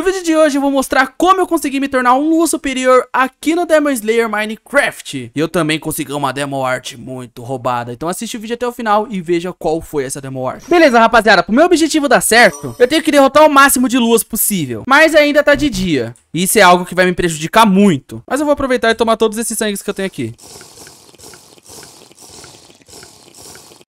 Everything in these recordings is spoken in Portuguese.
No vídeo de hoje eu vou mostrar como eu consegui me tornar um Lua superior aqui no Demon Slayer Minecraft. E eu também consegui uma demo art muito roubada. Então assiste o vídeo até o final e veja qual foi essa demo art. Beleza, rapaziada, pro meu objetivo dar certo, eu tenho que derrotar o máximo de luas possível. Mas ainda tá de dia. Isso é algo que vai me prejudicar muito. Mas eu vou aproveitar e tomar todos esses sangues que eu tenho aqui.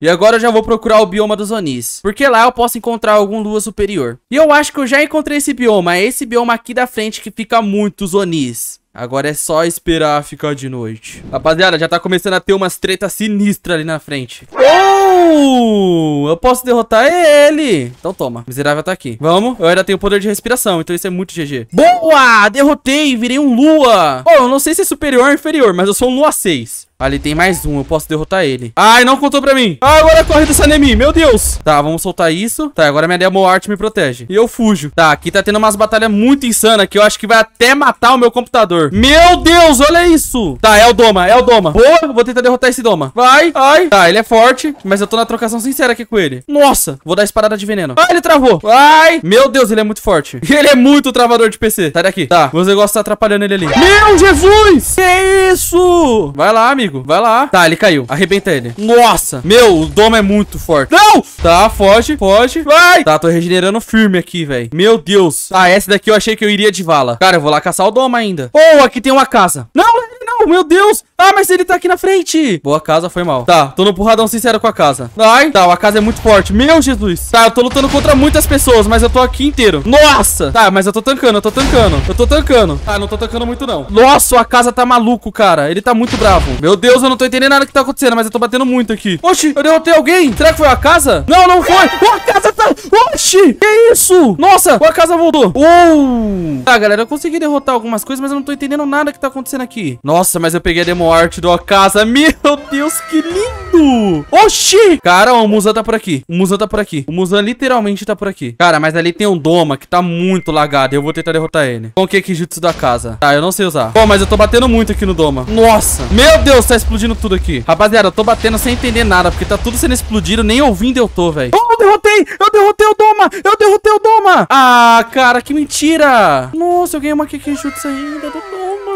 E agora eu já vou procurar o bioma dos Onis, porque lá eu posso encontrar algum lua superior. E eu acho que eu já encontrei esse bioma, é esse bioma aqui da frente que fica muito Onis. Agora é só esperar ficar de noite. Rapaziada, já tá começando a ter umas tretas sinistras ali na frente. Oh! Eu posso derrotar ele. Então toma. O miserável tá aqui. Vamos. Eu ainda tenho poder de respiração, então isso é muito GG. Boa! Derrotei! Virei um lua! oh, eu não sei se é superior ou inferior, mas eu sou um lua 6. Ali tem mais um, eu posso derrotar ele. Ai, não contou pra mim. Ah, agora corre dessa Nemi, meu Deus. Tá, vamos soltar isso. Tá, agora minha Demo Art me protege. E eu fujo. Tá, aqui tá tendo umas batalhas muito insanas que eu acho que vai até matar o meu computador. Meu Deus, olha isso. Tá, é o Doma, é o Doma. Boa, vou tentar derrotar esse Doma. Vai, ai. Tá, ele é forte, mas eu tô na trocação sincera aqui com ele. Nossa, vou dar espadada de veneno. Ah, ele travou. Ai. Meu Deus, ele é muito forte. Ele é muito travador de PC. Sai daqui. Tá, meus negócio tá atrapalhando ele ali. Meu Jesus. Que isso? Vai lá, amigo amigo. Vai lá. Tá, ele caiu. Arrebenta ele. Nossa. Meu, o domo é muito forte. Não! Tá, foge, foge. Vai! Tá, tô regenerando firme aqui, velho. Meu Deus. Tá, essa daqui eu achei que eu iria de vala. Cara, eu vou lá caçar o domo ainda. Oh, aqui tem uma casa. Não, não, meu Deus. Ah, mas ele tá aqui na frente. Boa, casa foi mal. Tá, tô no porradão sincero com a casa. Ai, tá, a casa é muito forte. Meu Jesus. Tá, eu tô lutando contra muitas pessoas, mas eu tô aqui inteiro. Nossa. Tá, mas eu tô tancando, eu tô tancando. Eu tô tancando. Tá, não tô tancando muito, não. Nossa, a casa tá maluco, cara. Ele tá muito bravo. Meu Deus, eu não tô entendendo nada que tá acontecendo, mas eu tô batendo muito aqui. Oxi, eu derrotei alguém. Será que foi a casa? Não, não foi. Oh, a casa tá... Oxi, que isso? Nossa, a casa voltou. Uou. Tá, galera, eu consegui derrotar algumas coisas, mas eu não tô entendendo nada que tá acontecendo aqui. Nossa, mas eu peguei a demora morte do Akaza. Meu Deus, que lindo! Oxi! Cara, o Muzan tá por aqui. O Muzan tá por aqui. O Muzan literalmente tá por aqui. Cara, mas ali tem um Doma que tá muito lagado. Eu vou tentar derrotar ele. Com o que da casa? Tá, eu não sei usar. Bom, mas eu tô batendo muito aqui no Doma. Nossa! Meu Deus, tá explodindo tudo aqui. Rapaziada, eu tô batendo sem entender nada, porque tá tudo sendo explodido, nem ouvindo eu tô, velho. Oh, eu derrotei! Eu derrotei o Doma! Eu derrotei o Doma! Ah, cara, que mentira! Nossa, eu ganhei uma Kekijutsu ainda do Doma.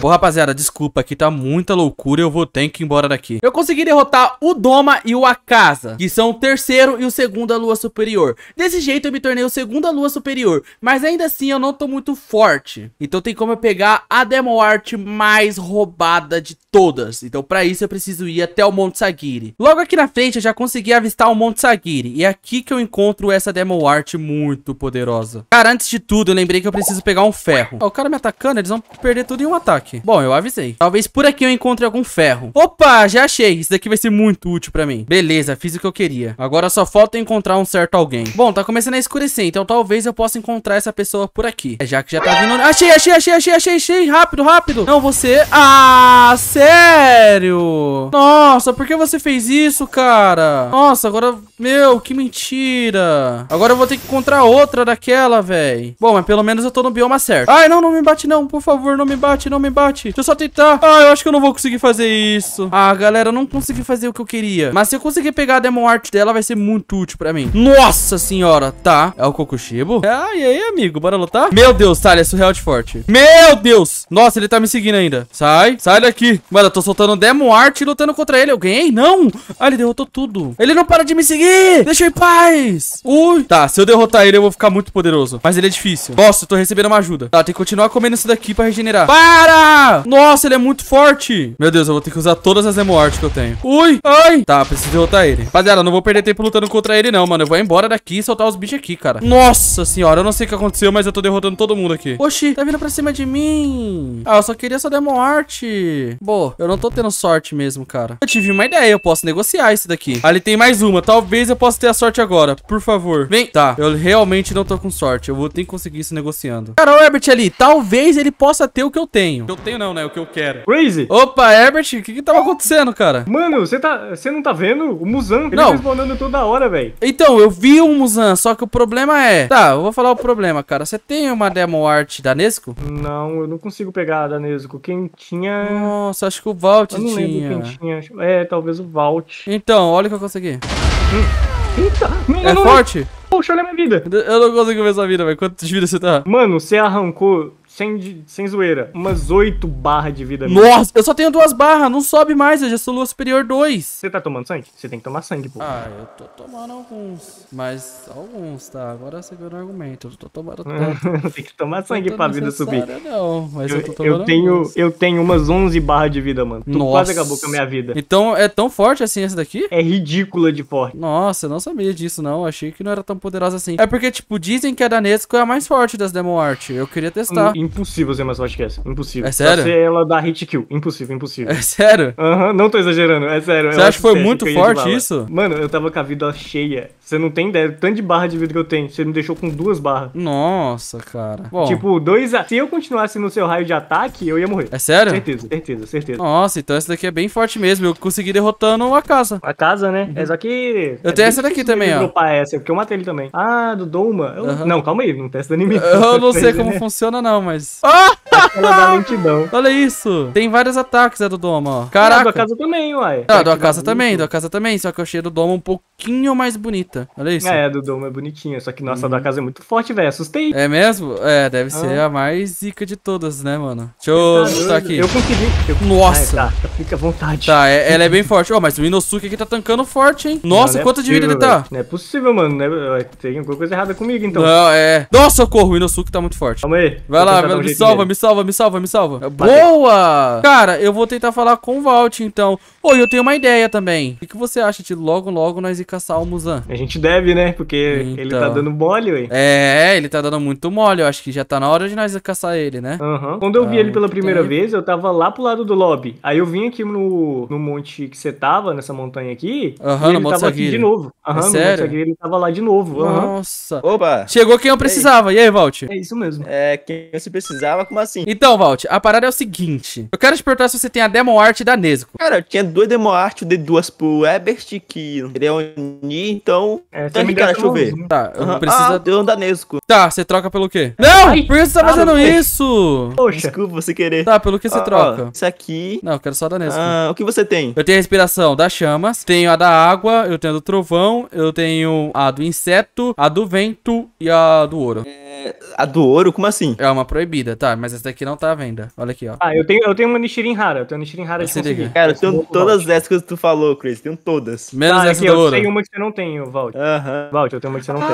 Pô, rapaziada, desculpa, aqui tá muita loucura eu vou ter que ir embora daqui. Eu consegui derrotar o Doma e o Akasa, que são o terceiro e o segundo da lua superior. Desse jeito eu me tornei o segundo da lua superior, mas ainda assim eu não tô muito forte. Então tem como eu pegar a demo Art mais roubada de todas. Então pra isso eu preciso ir até o Monte Sagiri. Logo aqui na frente eu já consegui avistar o Monte Sagiri, e é aqui que eu encontro essa demo Art muito poderosa. Cara, antes de tudo eu lembrei que eu preciso pegar um ferro. Ó, o cara me atacando, eles vão perder tudo em um ataque. Bom, eu avisei. Talvez por aqui eu encontre algum ferro. Opa, já achei. Isso daqui vai ser muito útil pra mim. Beleza, fiz o que eu queria. Agora só falta encontrar um certo alguém. Bom, tá começando a escurecer, então talvez eu possa encontrar essa pessoa por aqui. É já que já tá vindo... Achei, achei, achei, achei, achei, achei. Rápido, rápido. Não, você... Ah, sério? Nossa, por que você fez isso, cara? Nossa, agora... Meu, que mentira. Agora eu vou ter que encontrar outra daquela, velho. Bom, mas pelo menos eu tô no bioma certo. Ai, não, não me bate não, por favor favor, não me bate, não me bate. Deixa eu só tentar. Ah, eu acho que eu não vou conseguir fazer isso. Ah, galera, eu não consegui fazer o que eu queria. Mas se eu conseguir pegar a Demon Art dela, vai ser muito útil pra mim. Nossa senhora, tá. É o Kokushibo. É, ah, e aí, amigo? Bora lutar? Meu Deus, tá, ele é surreal de forte. Meu Deus! Nossa, ele tá me seguindo ainda. Sai, sai daqui. Mano, eu tô soltando Demon Art e lutando contra ele. Eu ganhei? Não! Ah, ele derrotou tudo. Ele não para de me seguir! Deixa eu em paz! Ui! Tá, se eu derrotar ele, eu vou ficar muito poderoso. Mas ele é difícil. Nossa, eu tô recebendo uma ajuda. Tá, tem que continuar comendo isso daqui pra regenerar. Para! Nossa, ele é muito forte. Meu Deus, eu vou ter que usar todas as emoartes que eu tenho. Ui! Ai! Tá, preciso derrotar ele. Rapaziada, não vou perder tempo lutando contra ele, não, mano. Eu vou embora daqui e soltar os bichos aqui, cara. Nossa senhora, eu não sei o que aconteceu, mas eu tô derrotando todo mundo aqui. Oxi, tá vindo pra cima de mim. Ah, eu só queria essa demoarte. Boa, eu não tô tendo sorte mesmo, cara. Eu tive uma ideia, eu posso negociar esse daqui. Ali ah, tem mais uma. Talvez eu possa ter a sorte agora. Por favor. Vem. Tá, eu realmente não tô com sorte. Eu vou ter que conseguir isso negociando. Cara, o Herbert ali, talvez ele possa ter o que eu tenho. eu tenho não, né? O que eu quero. Crazy! Opa, Herbert, o que que tava acontecendo, cara? Mano, você tá, você não tá vendo? O Muzan, ele tá não. respondendo toda hora, velho. Então, eu vi o Muzan, só que o problema é... Tá, eu vou falar o problema, cara. Você tem uma demo art da Nesco? Não, eu não consigo pegar a da Nesco. Quem tinha... Nossa, acho que o Vault eu não tinha. Lembro quem tinha. É, talvez o Vault. Então, olha o que eu consegui. Hum. Eita! Não, é não, forte? Poxa, olha a minha vida. Eu não consigo ver sua vida, velho. Quantos de vida você tá? Mano, você arrancou sem, sem zoeira, umas 8 barras de vida. Nossa, eu só tenho duas barras, não sobe mais, eu já sou lua superior 2. Você tá tomando sangue? Você tem que tomar sangue, pô. Ah, eu tô tomando alguns, mas alguns, tá? Agora segura o argumento, eu tô tomando tanto. tem que tomar sangue pra vida subir. Não, mas eu, eu tô tomando eu tenho, Eu tenho umas 11 barras de vida, mano. Tu Nossa. quase acabou com a minha vida. Então é tão forte assim essa daqui? É ridícula de forte. Nossa, eu não sabia disso, não. Achei que não era tão poderosa assim. É porque, tipo, dizem que a da é a mais forte das Demon Art. Eu queria testar. Hum, impossível ser mais forte que essa. Impossível. É sério? Pra ser ela dá hit kill. Impossível, impossível. É sério? Aham, uhum, não tô exagerando, é sério. Você acha que foi muito forte isso? Mano, eu tava com a vida cheia. Você não tem ideia. Tanto de barra de vida que eu tenho. Você me deixou com duas barras. Nossa, cara. Bom, tipo, dois. A... Se eu continuasse no seu raio de ataque, eu ia morrer. É sério? Certeza, certeza, certeza. Nossa, então essa daqui é bem forte mesmo. Eu consegui derrotando a casa. A casa, né? Uhum. Essa é, aqui. Eu é tenho essa daqui também, ó. Dropar essa, porque eu matei ele também. Ah, do Douma. Eu... Uhum. Não, calma aí, não testa inimigo. Eu não sei como né? funciona, não, mas. cars. Ah! da lentidão. Olha isso. Tem vários ataques é do Doma, ó. Caraca. Ah, do Akasa também, uai. Ah, do Akasa também, do Akasa também. Só que eu achei a do Doma um pouquinho mais bonita. Olha isso. É, a do Doma é bonitinha. Só que, nossa, hum. a da uhum. Akasa é muito forte, velho. Assustei. É mesmo? É, deve ah. ser a mais zica de todas, né, mano? Deixa eu tá botar aqui. Eu consegui. Eu... Nossa. Ai, tá, fica à vontade. Tá, é, ela é bem forte. Ó, oh, mas o Inosuke aqui tá tancando forte, hein? Nossa, não, é quanto de vida ele tá? Não é possível, mano. É... Tem alguma coisa errada comigo, então. Não, é. Nossa, socorro. O Inosuke tá muito forte. Calma aí. Vai lá, me salva, me salva salva, me salva, me salva. Boa! Cara, eu vou tentar falar com o Valt, então. Oi, eu tenho uma ideia também. O que você acha de logo, logo nós ir caçar o Muzan? A gente deve, né? Porque então. ele tá dando mole, ué. É, ele tá dando muito mole. Eu acho que já tá na hora de nós caçar ele, né? Uhum. Quando eu ah, vi ele pela primeira vez, eu tava lá pro lado do lobby. Aí eu vim aqui no, no monte que você tava, nessa montanha aqui. Aham, uhum, no Monte tava aqui de novo. É aham, é no Monte ele tava lá de novo. Nossa. Opa! Chegou quem eu precisava. E aí, Valt? É isso mesmo. É, quem você precisava com uma assim. Então, Valt, a parada é o seguinte. Eu quero te perguntar se você tem a demo art da Nesco. Cara, eu tinha duas demo art, eu dei duas pro Ebert, que não queria unir, então... É, então, cara, deixa eu ver. Tá, eu uhum. preciso... Ah, deu um da Nesco. Tá, você troca pelo quê? Não! Ai, por que você tá fazendo ah, isso? Poxa. Desculpa, você querer. Tá, pelo que você ah, troca? isso aqui... Não, eu quero só da Nesco. Ah, o que você tem? Eu tenho a respiração das chamas, tenho a da água, eu tenho a do trovão, eu tenho a do inseto, a do vento e a do ouro. É, a do ouro? Como assim? É uma proibida, tá, mas essa daqui não tá à venda. Olha aqui, ó. Ah, eu tenho, eu tenho uma Nishirin rara. Eu tenho uma Nishirin rara de Cara, eu tenho todas essas que tu falou, Chris. Tenho todas. Menos tá, essa aqui, do eu ouro. Eu tenho uma que você não tem, Valt. Aham. Uh -huh. Valt, eu tenho uma que você não ah,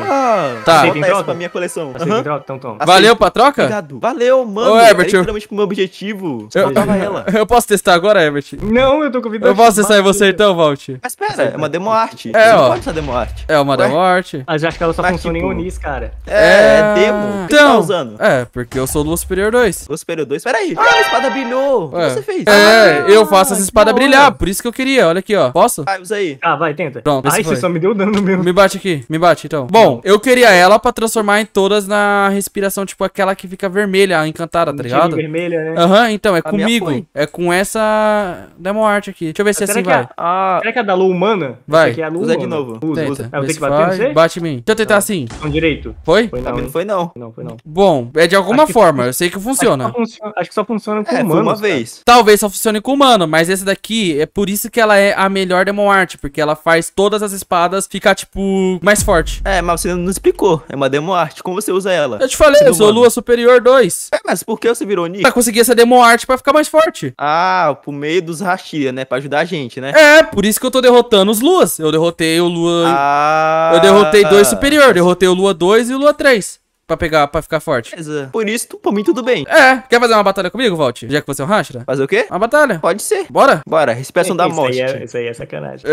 tem. Tá. Aceita em troca? pra minha coleção. Aceita uh -huh. em troca? Então toma. Valeu pra troca? Obrigado. Valeu, mano. Ô, Herbert. Era literalmente pro meu objetivo. Eu, ela. eu posso testar agora, Herbert? Não, eu tô convidando. Eu posso testar em você então, Valt? Mas pera, é uma demo art. É, ó. pode ser demo art. É uma demo art. Mas ah, acho que ela só funciona em tipo- Unis, cara. É, é, é demo. Tá então. Tá usando? É, porque eu sou do Superior 2. 2. Você dois. 2? Peraí. Ah, a espada brilhou. O que é. você fez? É, ah, eu faço essa espada brilhar. Por isso que eu queria. Olha aqui, ó. Posso? Vai, usa aí. Ah, vai, tenta. Pronto. Ai, ah, você só me deu dano mesmo. Me bate aqui. Me bate, então. Bom, eu queria ela pra transformar em todas na respiração, tipo aquela que fica vermelha, a encantada, tá ligado? vermelha, né? Aham, então, é a comigo. É com essa Demon aqui. Deixa eu ver se ah, Será assim vai. É a... Será que é da lua humana? Vai. É usa de novo. Usa, usa. É, eu tenho que bater você? Bate em mim. Deixa eu tentar assim. Com direito. Foi? Foi não. Foi não. Não, foi não. Bom, é de alguma tá. forma. Eu sei que funciona funciona. Acho que só funciona, que só funciona com é, humano. uma vez. Talvez só funcione com humano, mas essa daqui é por isso que ela é a melhor Demon Art, porque ela faz todas as espadas ficar, tipo, mais forte. É, mas você não explicou. É uma Demon Art. Como você usa ela? Eu te falei, eu tipo sou Lua Superior 2. É, mas por que você virou Nick? Pra conseguir essa Demon Art pra ficar mais forte. Ah, por meio dos Rashia, né? Pra ajudar a gente, né? É, por isso que eu tô derrotando os Luas. Eu derrotei o Lua. Ah. Eu derrotei dois superior. Derrotei o Lua 2 e o Lua 3 pra pegar, pra ficar forte. Beleza. Por isso, tu, por mim, tudo bem. É. Quer fazer uma batalha comigo, Valt? Já que você é um Rashtra? Fazer o quê? Uma batalha. Pode ser. Bora? Bora, Respeção da é- morte. Isso aí é, isso aí é sacanagem.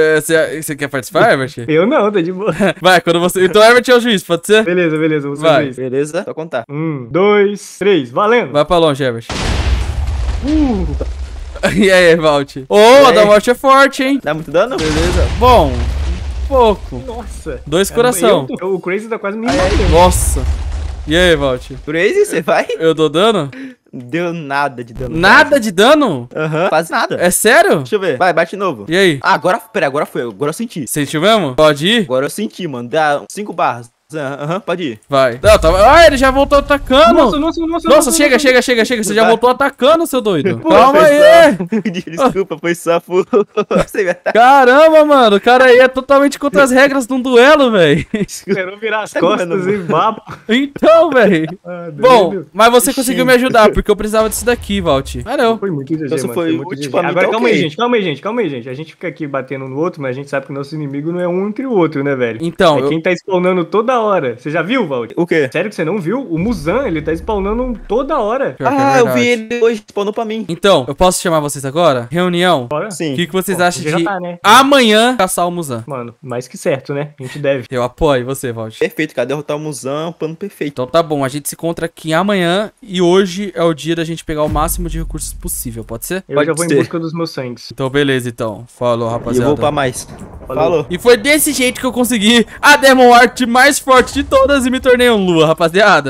Você é, quer participar, Herbert? Eu não, tá de boa. Vai, quando você... Então, Herbert é o juiz, pode ser? Beleza, beleza, você Vai. juiz. Beleza, só contar. Um, dois, três, valendo. Vai pra longe, Herbert. Uh... e aí, Valt? Ô, oh, a da morte é forte, hein? Dá muito dano? Beleza. Bom pouco. Nossa. Dois coração. Eu, eu, o Crazy tá quase me matando. Nossa. E aí, Valt? Crazy, você vai? Eu dou dano? Deu nada de dano. Nada cara. de dano? Aham. Uhum. Quase nada. É sério? Deixa eu ver. Vai, bate de novo. E aí? Ah, agora, pera, agora foi. Agora eu senti. Sentiu mesmo? Pode ir? Agora eu senti, mano. Dá cinco barras. Aham, pode ir. Vai. Não, tá... Ah, ele já voltou atacando. Nossa, nossa, nossa. Nossa, nossa chega, nossa, chega, chega, chega. Você já voltou atacando, seu doido. Pô, Calma aí. Desculpa, foi só Caramba, mano. O cara aí é totalmente contra as regras de um duelo, velho. Esperou virar as costas e babo. Então, velho. Ah, Bom, mas você conseguiu me ajudar, porque eu precisava disso daqui, Valt. Valeu. Ah, foi muito então, Foi muito Agora, calma aí, gente. Calma aí, gente. Calma aí, gente. A gente fica aqui batendo no outro, mas a gente sabe que o nosso inimigo não é um entre o outro, né, velho? Então. É quem tá spawnando toda hora. Você já viu, Valdir? O quê? Sério que você não viu? O Muzan, ele tá spawnando toda hora. É ah, é eu vi ele hoje, spawnou pra mim. Então, eu posso chamar vocês agora? Reunião. Bora? Sim. O que, que vocês Pô, acham de tá, né? amanhã caçar o Muzan? Mano, mais que certo, né? A gente deve. Eu apoio você, Valdir. Perfeito, cara. Derrotar o Muzan, é plano perfeito. Então tá bom, a gente se encontra aqui amanhã e hoje é o dia da gente pegar o máximo de recursos possível, pode ser? Eu pode já vou ser. em busca dos meus sangues. Então beleza, então. Falou, rapaziada. E eu vou pra mais. Falou. Falou. E foi desse jeito que eu consegui a Demon Art mais forte de todas e me tornei um lua, rapaziada.